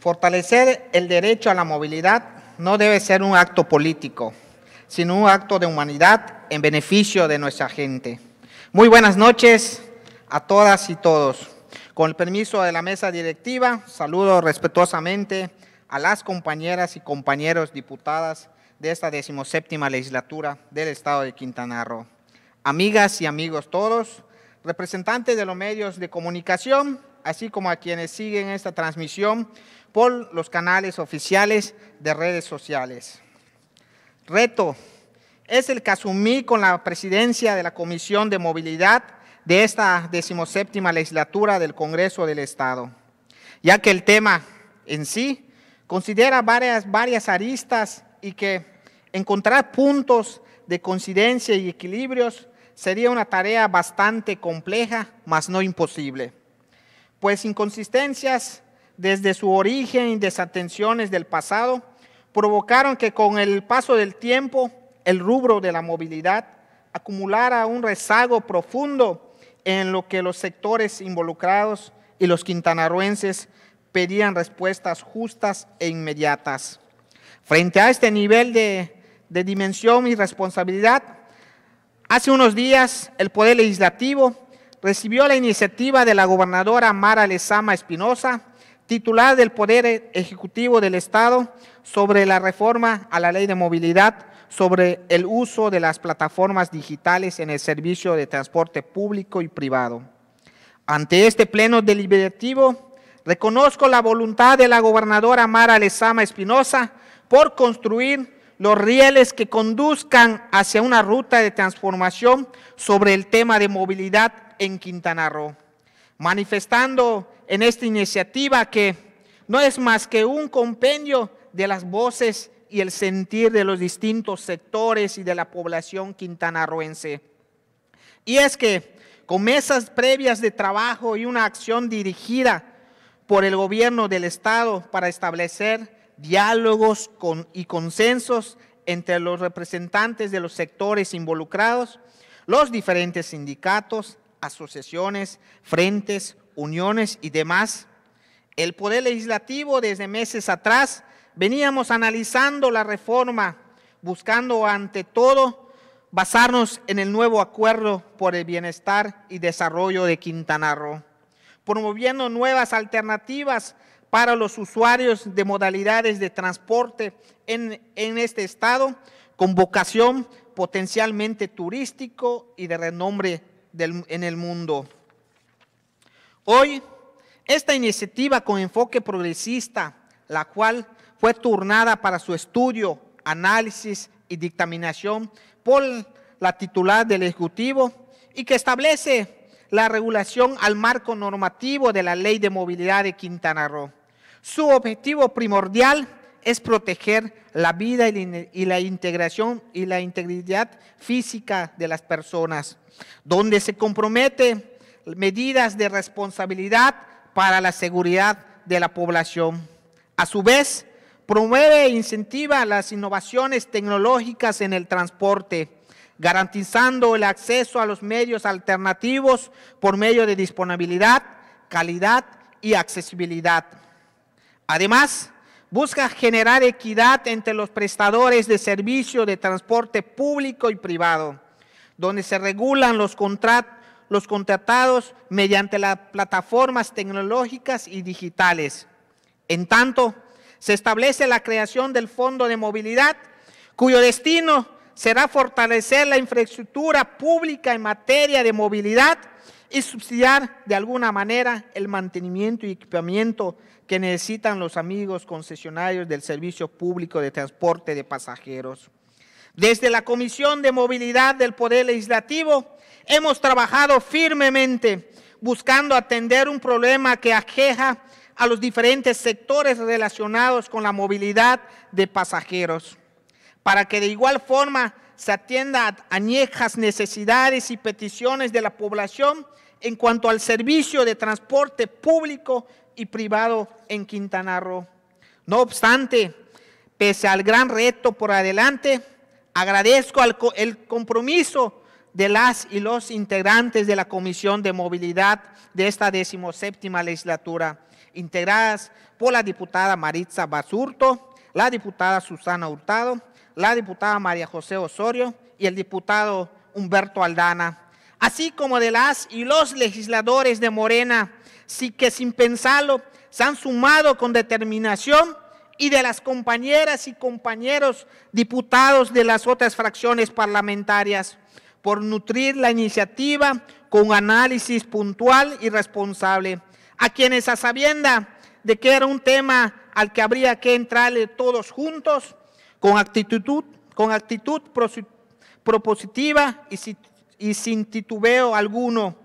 Fortalecer el derecho a la movilidad no debe ser un acto político, sino un acto de humanidad en beneficio de nuestra gente. Muy buenas noches a todas y todos. Con el permiso de la mesa directiva, saludo respetuosamente a las compañeras y compañeros diputadas de esta decimoséptima legislatura del Estado de Quintana Roo. Amigas y amigos todos, representantes de los medios de comunicación, así como a quienes siguen esta transmisión por los canales oficiales de redes sociales. Reto es el que asumí con la presidencia de la Comisión de Movilidad de esta decimoséptima legislatura del Congreso del Estado, ya que el tema en sí considera varias, varias aristas y que encontrar puntos de coincidencia y equilibrios sería una tarea bastante compleja, mas no imposible pues inconsistencias desde su origen y desatenciones del pasado provocaron que con el paso del tiempo el rubro de la movilidad acumulara un rezago profundo en lo que los sectores involucrados y los quintanarruenses pedían respuestas justas e inmediatas. Frente a este nivel de, de dimensión y responsabilidad, hace unos días el Poder Legislativo recibió la iniciativa de la gobernadora Mara Lezama Espinosa, titular del Poder Ejecutivo del Estado, sobre la reforma a la Ley de Movilidad sobre el uso de las plataformas digitales en el servicio de transporte público y privado. Ante este pleno deliberativo, reconozco la voluntad de la gobernadora Mara Lezama Espinosa por construir los rieles que conduzcan hacia una ruta de transformación sobre el tema de movilidad en Quintana Roo, manifestando en esta iniciativa que no es más que un compendio de las voces y el sentir de los distintos sectores y de la población quintanarroense. Y es que con mesas previas de trabajo y una acción dirigida por el gobierno del Estado para establecer diálogos y consensos entre los representantes de los sectores involucrados, los diferentes sindicatos, asociaciones, frentes, uniones y demás. El Poder Legislativo desde meses atrás veníamos analizando la reforma, buscando ante todo basarnos en el nuevo acuerdo por el bienestar y desarrollo de Quintana Roo, promoviendo nuevas alternativas para los usuarios de modalidades de transporte en, este estado, con vocación potencialmente turístico y de renombre en el mundo. Hoy, esta iniciativa con enfoque progresista, la cual fue turnada para su estudio, análisis y dictaminación por la titular del Ejecutivo y que establece la regulación al marco normativo de la Ley de Movilidad de Quintana Roo. Su objetivo primordial es proteger la vida y la integración y la integridad física de las personas, donde se compromete medidas de responsabilidad para la seguridad de la población. A su vez, promueve e incentiva las innovaciones tecnológicas en el transporte, garantizando el acceso a los medios alternativos por medio de disponibilidad, calidad y accesibilidad. Además, busca generar equidad entre los prestadores de servicio de transporte público y privado, donde se regulan los, los contratados mediante las plataformas tecnológicas y digitales. En tanto, se establece la creación del Fondo de Movilidad, cuyo destino será fortalecer la infraestructura pública en materia de movilidad, y subsidiar de alguna manera el mantenimiento y equipamiento que necesitan los amigos concesionarios del Servicio Público de Transporte de Pasajeros. Desde la Comisión de Movilidad del Poder Legislativo hemos trabajado firmemente buscando atender un problema que aqueja a los diferentes sectores relacionados con la movilidad de pasajeros, para que de igual forma se atienda a añejas necesidades y peticiones de la población en cuanto al servicio de transporte público y privado en Quintana Roo. No obstante, pese al gran reto por adelante, agradezco el compromiso de las y los integrantes de la Comisión de Movilidad de esta decimoséptima legislatura, integradas por la diputada Maritza Basurto, la diputada Susana Hurtado, la diputada María José Osorio y el diputado Humberto Aldana, así como de las y los legisladores de Morena, sí que sin pensarlo se han sumado con determinación y de las compañeras y compañeros diputados de las otras fracciones parlamentarias por nutrir la iniciativa con análisis puntual y responsable, a quienes a sabienda de que era un tema al que habría que entrarle todos juntos, con actitud, con actitud propositiva y sin, titubeo alguno.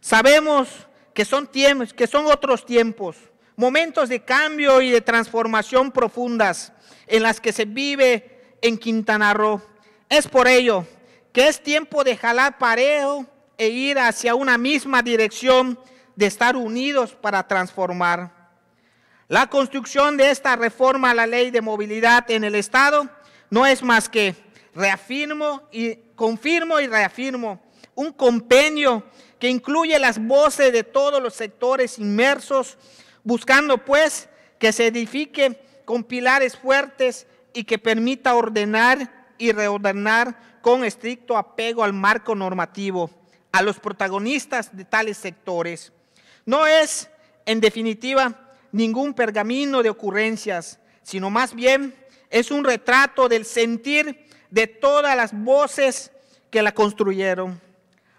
Sabemos que son, tiempos, que son otros tiempos, momentos de cambio y de transformación profundas en las que se vive en Quintana Roo. Es por ello que es tiempo de jalar parejo e ir hacia una misma dirección, de estar unidos para transformar. La construcción de esta reforma a la ley de movilidad en el Estado no es más que reafirmo y confirmo y reafirmo un compendio que incluye las voces de todos los sectores inmersos, buscando pues que se edifique con pilares fuertes y que permita ordenar y reordenar con estricto apego al marco normativo a los protagonistas de tales sectores. No es, en definitiva, ningún pergamino de ocurrencias, sino más bien es un retrato del sentir de todas las voces que la construyeron.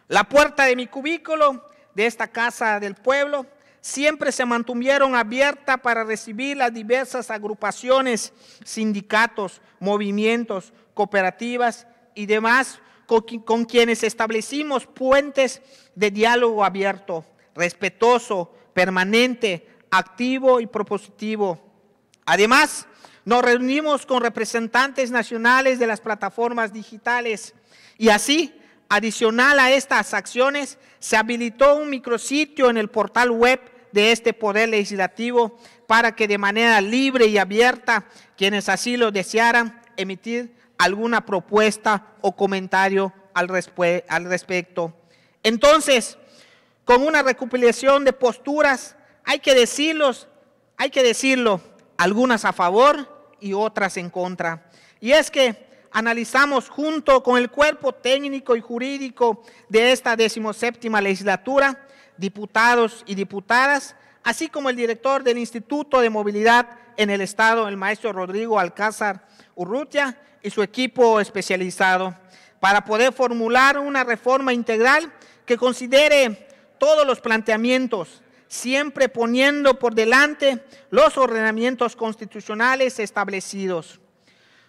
La puerta de mi cubículo, de esta casa del pueblo, siempre se mantuvieron abiertas para recibir las diversas agrupaciones, sindicatos, movimientos, cooperativas y demás con, con quienes establecimos puentes de diálogo abierto, respetuoso, permanente, activo y propositivo. Además, nos reunimos con representantes nacionales de las plataformas digitales y así, adicional a estas acciones, se habilitó un micrositio en el portal web de este poder legislativo para que de manera libre y abierta quienes así lo desearan emitir alguna propuesta o comentario al, al respecto. Entonces, con una recopilación de posturas hay que decirlos, hay que decirlo, algunas a favor y otras en contra. Y es que analizamos junto con el cuerpo técnico y jurídico de esta decimoséptima legislatura, diputados y diputadas, así como el director del Instituto de Movilidad en el Estado, el maestro Rodrigo Alcázar Urrutia, y su equipo especializado, para poder formular una reforma integral que considere todos los planteamientos, siempre poniendo por delante los ordenamientos constitucionales establecidos.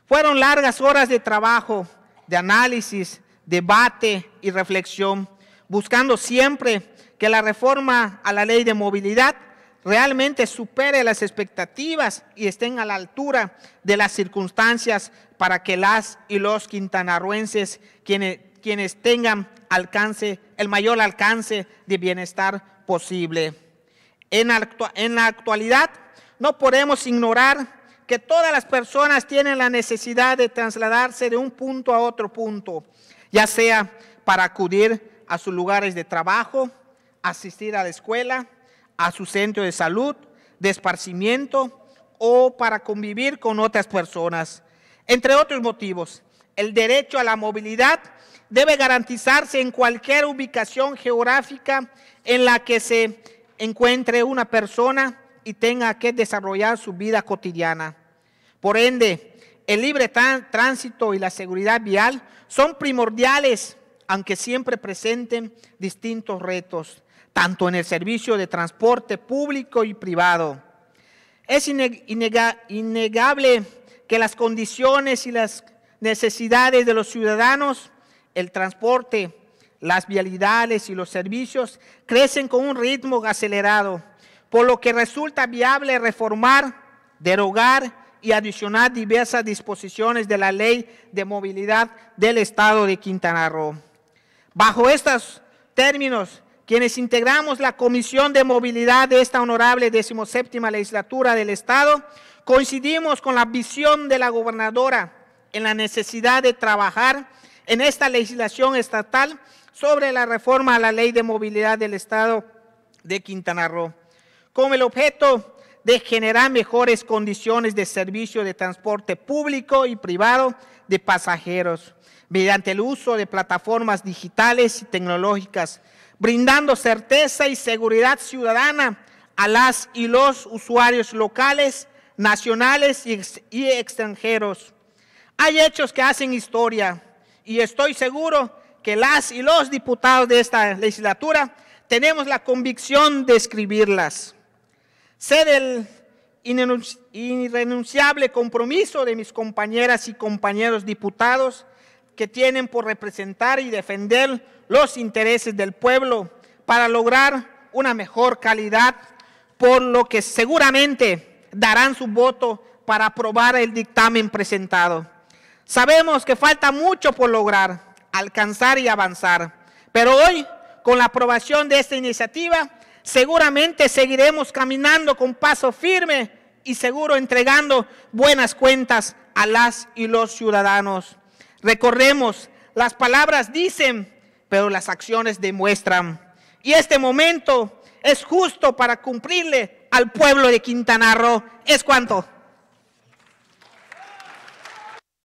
Fueron largas horas de trabajo, de análisis, debate y reflexión, buscando siempre que la reforma a la ley de movilidad realmente supere las expectativas y estén a la altura de las circunstancias para que las y los quintanarruenses quienes, quienes tengan alcance, el mayor alcance de bienestar posible. En la, actualidad no podemos ignorar que todas las personas tienen la necesidad de trasladarse de un punto a otro punto, ya sea para acudir a sus lugares de trabajo, asistir a la escuela, a su centro de salud, de esparcimiento o para convivir con otras personas. Entre otros motivos, el derecho a la movilidad debe garantizarse en cualquier ubicación geográfica en la que se encuentre una persona y tenga que desarrollar su vida cotidiana. Por ende, el libre tránsito y la seguridad vial son primordiales, aunque siempre presenten distintos retos, tanto en el servicio de transporte público y privado. Es innegable que las condiciones y las necesidades de los ciudadanos, el transporte las vialidades y los servicios crecen con un ritmo acelerado, por lo que resulta viable reformar, derogar y adicionar diversas disposiciones de la Ley de Movilidad del Estado de Quintana Roo. Bajo estos términos, quienes integramos la Comisión de Movilidad de esta honorable decimoséptima legislatura del Estado, coincidimos con la visión de la gobernadora en la necesidad de trabajar en esta legislación estatal sobre la reforma a la ley de movilidad del Estado de Quintana Roo, con el objeto de generar mejores condiciones de servicio de transporte público y privado de pasajeros mediante el uso de plataformas digitales y tecnológicas, brindando certeza y seguridad ciudadana a las y los usuarios locales, nacionales y, extranjeros. Hay hechos que hacen historia y estoy seguro que las y los diputados de esta legislatura tenemos la convicción de escribirlas. Sé del irrenunciable compromiso de mis compañeras y compañeros diputados que tienen por representar y defender los intereses del pueblo para lograr una mejor calidad, por lo que seguramente darán su voto para aprobar el dictamen presentado. Sabemos que falta mucho por lograr alcanzar y avanzar. Pero hoy, con la aprobación de esta iniciativa, seguramente seguiremos caminando con paso firme y seguro entregando buenas cuentas a las y los ciudadanos. Recorremos, las palabras dicen, pero las acciones demuestran. Y este momento es justo para cumplirle al pueblo de Quintana Roo. Es cuanto.